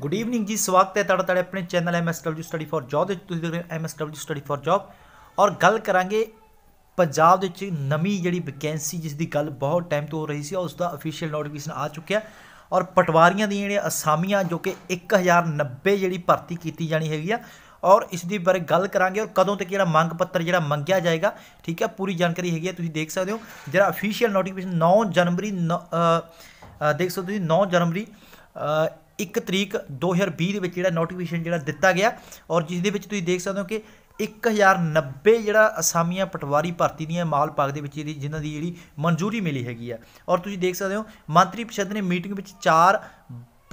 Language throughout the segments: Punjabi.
ਗੁੱਡ ਈਵਨਿੰਗ ਜੀ ਸਵਾਗਤ ਹੈ ਤੁਹਾਡਾ ਤੁਹਾਡੇ ਆਪਣੇ channel MSW study for job ਦੇ ਤੁਸੀਂ ਦੇਖ ਰਹੇ ਹੋ ਐਮਐਸਡਬਲਯੂ ਸਟੱਡੀ ਫॉर ਜੌਬ ਔਰ ਗੱਲ ਕਰਾਂਗੇ ਪੰਜਾਬ ਦੇ ਵਿੱਚ ਨਵੀਂ ਜਿਹੜੀ ਵੈਕੈਂਸੀ ਜਿਸ ਦੀ ਗੱਲ ਬਹੁਤ ਟਾਈਮ ਤੋਂ ਹੋ ਰਹੀ ਸੀ ਉਸ ਦਾ ਅਫੀਸ਼ੀਅਲ ਨੋਟੀਫਿਕੇਸ਼ਨ ਆ ਚੁੱਕਿਆ ਔਰ ਪਟਵਾਰੀਆਂ ਦੀਆਂ ਜਿਹੜੀਆਂ ਅਸਾਮੀਆਂ ਜੋ ਕਿ 1090 ਜਿਹੜੀ ਭਰਤੀ ਕੀਤੀ ਜਾਣੀ ਹੈਗੀ ਆ ਔਰ ਇਸ ਦੀ ਬਾਰੇ ਗੱਲ ਕਰਾਂਗੇ ਔਰ ਕਦੋਂ ਤੱਕ ਜਿਹੜਾ ਮੰਗ ਪੱਤਰ ਜਿਹੜਾ ਮੰਗਿਆ ਜਾਏਗਾ ਠੀਕ ਹੈ ਪੂਰੀ ਜਾਣਕਾਰੀ ਹੈਗੀ ਆ ਤੁਸੀਂ ਦੇਖ ਸਕਦੇ ਹੋ ਜਿਹੜਾ ਅਫੀਸ਼ੀਅਲ ਨੋਟੀਫਿਕੇਸ਼ਨ 9 ਜਨਵਰੀ ਦੇਖ ਸਕਦੇ ਹੋ ਤੁਸੀਂ 9 ਜਨਵਰੀ 1 ਤਰੀਕ 2020 ਦੇ ਵਿੱਚ ਜਿਹੜਾ ਨੋਟੀਫਿਕੇਸ਼ਨ ਜਿਹੜਾ ਦਿੱਤਾ ਗਿਆ ਔਰ ਜਿਸ ਦੇ ਵਿੱਚ ਤੁਸੀਂ ਦੇਖ ਸਕਦੇ ਹੋ ਕਿ 1090 ਜਿਹੜਾ ਅਸਾਮੀਆਂ ਪਟਵਾਰੀ ਭਰਤੀ ਦੀਆਂ ਮਾਲ ਪਾਗ ਦੇ ਵਿੱਚ ਇਹਦੀ ਜਿਨ੍ਹਾਂ ਦੀ ਜਿਹੜੀ ਮਨਜ਼ੂਰੀ ਮਿਲੀ ਹੈਗੀ ਆ ਔਰ ਤੁਸੀਂ ਦੇਖ ਸਕਦੇ ਹੋ ਮੰਤਰੀ ਪਛਦ ਨੇ ਮੀਟਿੰਗ ਵਿੱਚ 4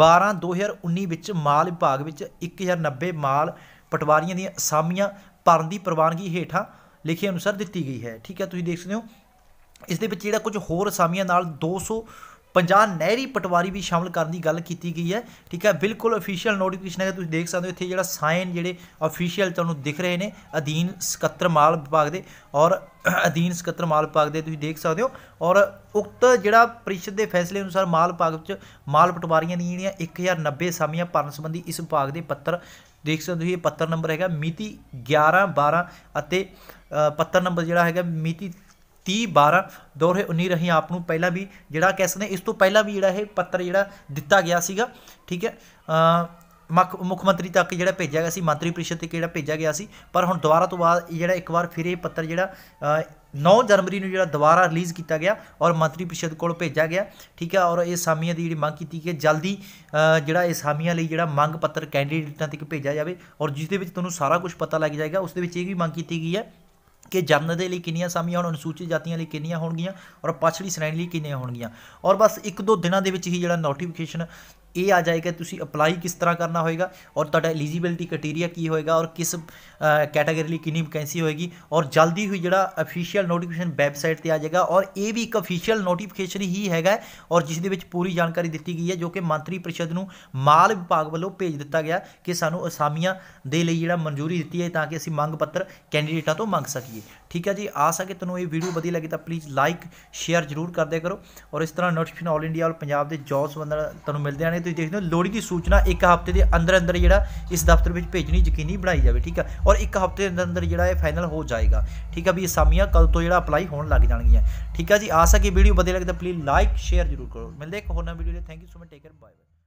12 2019 ਵਿੱਚ ਮਾਲ ਵਿਭਾਗ ਵਿੱਚ 1090 ਮਾਲ ਪਟਵਾਰੀਆਂ ਦੀਆਂ ਅਸਾਮੀਆਂ ਭਰਨ ਦੀ ਪ੍ਰਵਾਨਗੀ ਹੇਠਾਂ ਲਿਖੇ ਅਨੁਸਾਰ ਦਿੱਤੀ ਗਈ ਹੈ ਠੀਕ ਹੈ ਤੁਸੀਂ ਦੇਖ ਸਕਦੇ ਹੋ ਇਸ ਦੇ ਵਿੱਚ ਜਿਹੜਾ ਕੁਝ ਹੋਰ ਅਸਾਮੀਆਂ ਨਾਲ 200 50 ਨਹਿਰੀ ਪਟਵਾਰੀ ਵੀ ਸ਼ਾਮਲ ਕਰਨ ਦੀ ਗੱਲ ਕੀਤੀ ਗਈ ਹੈ ਠੀਕ ਹੈ ਬਿਲਕੁਲ ਅਫੀਸ਼ੀਅਲ ਨੋਟੀਫਿਕੇਸ਼ਨ ਹੈ ਤੁਸੀਂ ਦੇਖ ਸਕਦੇ ਹੋ ਇੱਥੇ ਜਿਹੜਾ ਸਾਈਨ ਜਿਹੜੇ ਅਫੀਸ਼ੀਅਲ ਤੁਹਾਨੂੰ ਦਿਖ ਰਹੇ ਨੇ ਅਧੀਨ ਸਕੱਤਰ ਮਾਲ ਵਿਭਾਗ ਦੇ ਔਰ ਅਧੀਨ ਸਕੱਤਰ ਮਾਲ ਵਿਭਾਗ ਦੇ ਤੁਸੀਂ ਦੇਖ ਸਕਦੇ ਹੋ ਔਰ ਉਕਤ ਜਿਹੜਾ ਪ੍ਰੀਸ਼ਦ ਦੇ ਫੈਸਲੇ ਅਨੁਸਾਰ ਮਾਲ ਵਿਭਾਗ ਵਿੱਚ ਮਾਲ ਪਟਵਾਰੀਆਂ ਦੀਆਂ ਜਿਹੜੀਆਂ 1090 ਸਾਮੀਆਂ ਭਰਨ ਸੰਬੰਧੀ ਇਸ ਵਿਭਾਗ ਦੇ ਪੱਤਰ ਦੇਖ ਸਕਦੇ ਹੋ ਇਹ ਪੱਤਰ ਨੰਬਰ ਹੈਗਾ ਮਿਤੀ 11 12 ਅਤੇ ਪੱਤਰ ਨੰਬਰ ਜਿਹੜਾ ਹੈਗਾ ਮਿਤੀ 30 12 2019 ਰਹੀ ਆਪ ਨੂੰ ਪਹਿਲਾਂ ਵੀ ਜਿਹੜਾ ਕਹਿ ਸਕਦੇ ਇਸ ਤੋਂ ਪਹਿਲਾਂ ਵੀ ਜਿਹੜਾ ਇਹ ਪੱਤਰ ਜਿਹੜਾ ਦਿੱਤਾ ਗਿਆ ਸੀਗਾ ਠੀਕ ਹੈ ਮੁੱਖ ਮੰਤਰੀ ਤੱਕ ਜਿਹੜਾ ਭੇਜਿਆ ਗਿਆ ਸੀ ਮੰਤਰੀ ਪਰਿਸ਼ਦ ਤੇ ਕਿਹੜਾ ਭੇਜਿਆ ਗਿਆ ਸੀ ਪਰ ਹੁਣ ਦੁਬਾਰਾ ਤੋਂ ਬਾਅਦ ਜਿਹੜਾ ਇੱਕ ਵਾਰ ਫਿਰ ਇਹ ਪੱਤਰ ਜਿਹੜਾ 9 ਜਨਵਰੀ ਨੂੰ ਜਿਹੜਾ ਦੁਬਾਰਾ ਰਿਲੀਜ਼ ਕੀਤਾ ਗਿਆ ਔਰ ਮੰਤਰੀ ਪਰਿਸ਼ਦ ਕੋਲ ਭੇਜਿਆ ਗਿਆ ਠੀਕ ਹੈ ਔਰ ਇਹ ਸਾਮੀਆਂ ਦੀ ਜਿਹੜੀ ਮੰਗ ਕੀਤੀ ਕਿ ਜਲਦੀ ਜਿਹੜਾ ਇਹ ਸਾਮੀਆਂ ਲਈ ਜਿਹੜਾ ਮੰਗ ਪੱਤਰ ਕੈਂਡੀਡੇਟਾਂ ਤੱਕ ਭੇਜਿਆ ਜਾਵੇ ਔਰ ਜਿਸ ਦੇ ਵਿੱਚ ਤੁਹਾਨੂੰ ਸਾਰਾ ਕੁਝ ਪਤਾ ਲੱਗ ਜਾਏਗਾ ਉਸ ਦੇ ਵਿੱਚ ਇਹ ਵੀ ਮੰਗ ਕੀਤੀ ਗਈ ਹੈ ਕਿ ਜਨਨ ਦੇ ਲਈ ਕਿੰਨੀਆਂ ਸਾਮੀਆਂ ਹੋਣ ਅਨੁਸੂਚਿਤ ਜਾਤੀਆਂ ਲਈ ਕਿੰਨੀਆਂ ਹੋਣਗੀਆਂ ਔਰ ਪਛੜੀ ਸ਼੍ਰੇਣੀ ਲਈ ਕਿੰਨੀਆਂ ਹੋਣਗੀਆਂ ਔਰ ਬਸ ਇੱਕ ਦੋ ਦਿਨਾਂ ਦੇ ਵਿੱਚ ਹੀ ਜਿਹੜਾ ਨੋਟੀਫਿਕੇਸ਼ਨ ਇਹ ਆ ਜਾਏਗਾ ਤੁਸੀਂ ਅਪਲਾਈ ਕਿਸ ਤਰ੍ਹਾਂ ਕਰਨਾ ਹੋਏਗਾ ਔਰ ਤੁਹਾਡਾ ਐਲੀਜੀਬਿਲਟੀ ਕ੍ਰਾਈਟੇਰੀਆ ਕੀ ਹੋਏਗਾ ਔਰ ਕਿਸ ਕੈਟਾਗਰੀ ਲਈ ਕਿੰਨੀ ਵੈਕੈਂਸੀ ਹੋਏਗੀ ਔਰ ਜਲਦੀ ਹੀ ਜਿਹੜਾ ਅਫੀਸ਼ੀਅਲ ਨੋਟੀਫਿਕੇਸ਼ਨ ਵੈਬਸਾਈਟ ਤੇ ਆ ਜਾਏਗਾ ਔਰ ਇਹ ਵੀ ਇੱਕ ਅਫੀਸ਼ੀਅਲ ਨੋਟੀਫਿਕੇਸ਼ਨ ਹੀ ਹੈਗਾ ਔਰ ਜਿਸ ਦੇ ਵਿੱਚ ਪੂਰੀ ਜਾਣਕਾਰੀ ਦਿੱਤੀ ਗਈ ਹੈ ਜੋ ਕਿ ਮੰਤਰੀ ਪਰਿਸ਼ਦ ਨੂੰ ਮਾਲ ਵਿਭਾਗ ਵੱਲੋਂ ਭੇਜ ਦਿੱਤਾ ਗਿਆ ਕਿ ਸਾਨੂੰ ਅਸਾਮੀਆਂ ਦੇ ਲਈ ਜਿਹੜਾ ਮਨਜ਼ੂਰੀ ਦਿੱਤੀ ਹੈ ਤਾਂ ਕਿ ਅਸੀਂ ਮੰਗ ਪੱਤਰ ਕੈਂਡੀਡੇਟਾਂ ਤੋਂ ਮੰਗ ਸਕੀਏ ਠੀਕ ਹੈ ਜੀ ਆਸ ਹੈ ਕਿ ਤੁਹਾਨੂੰ ਇਹ ਵੀਡੀਓ ਵਧੀਆ ਲੱਗੇ ਤਾਂ ਪਲੀਜ਼ ਲਾਈਕ ਸ਼ੇਅਰ ਜ਼ਰੂਰ ਕਰਦੇ ਕਰੋ ਔਰ ਇਸ ਤਰ੍ਹਾਂ ਨੋਟੀਫਿਕੇਸ਼ਨ ਆਲ ਇੰਡੀਆ ਔਰ ਪੰਜਾਬ ਦੇ ਜੌਬਸ ਬੰਦਾ ਤੁਹਾਨੂੰ ਮਿਲਦੇ ਆਣੇ ਜਿਵੇਂ ਤੁਸੀਂ ਦੇਖਦੇ ਹੋ ਲੋੜੀ ਦੀ ਸੂਚਨਾ ਇੱਕ ਹਫ਼ਤੇ ਦੇ ਅੰਦਰ ਅੰਦਰ ਜਿਹੜਾ ਇਸ ਦਫ਼ਤਰ ਵਿੱਚ ਭੇਜਣੀ ਯਕੀਨੀ ਬਣਾਈ ਜਾਵੇ ਠੀਕ ਆ ਔਰ ਇੱਕ ਹਫ਼ਤੇ ਦੇ ਅੰਦਰ ਅੰਦਰ ਜਿਹੜਾ ਇਹ ਫਾਈਨਲ ਹੋ ਜਾਏਗਾ ਠੀਕ ਆ ਵੀ ਅਸਾਮੀਆਂ ਕੱਲ ਤੋਂ ਜਿਹੜਾ ਅਪਲਾਈ ਹੋਣ ਲੱਗ ਜਾਣਗੀਆਂ ਠੀਕ ਆ ਜੀ ਆਸ ਹੈ ਕਿ ਵੀਡੀਓ ਵਧੀਆ ਲੱਗਦਾ ਪਲੀਜ਼ ਲਾਈਕ ਸ਼ੇਅਰ ਜ਼ਰੂਰ ਕਰੋ ਮਿਲਦੇ ਇੱਕ ਹੋਰ ਨਵੀਂ ਵੀਡੀਓ ਲਈ thank you so much take care bye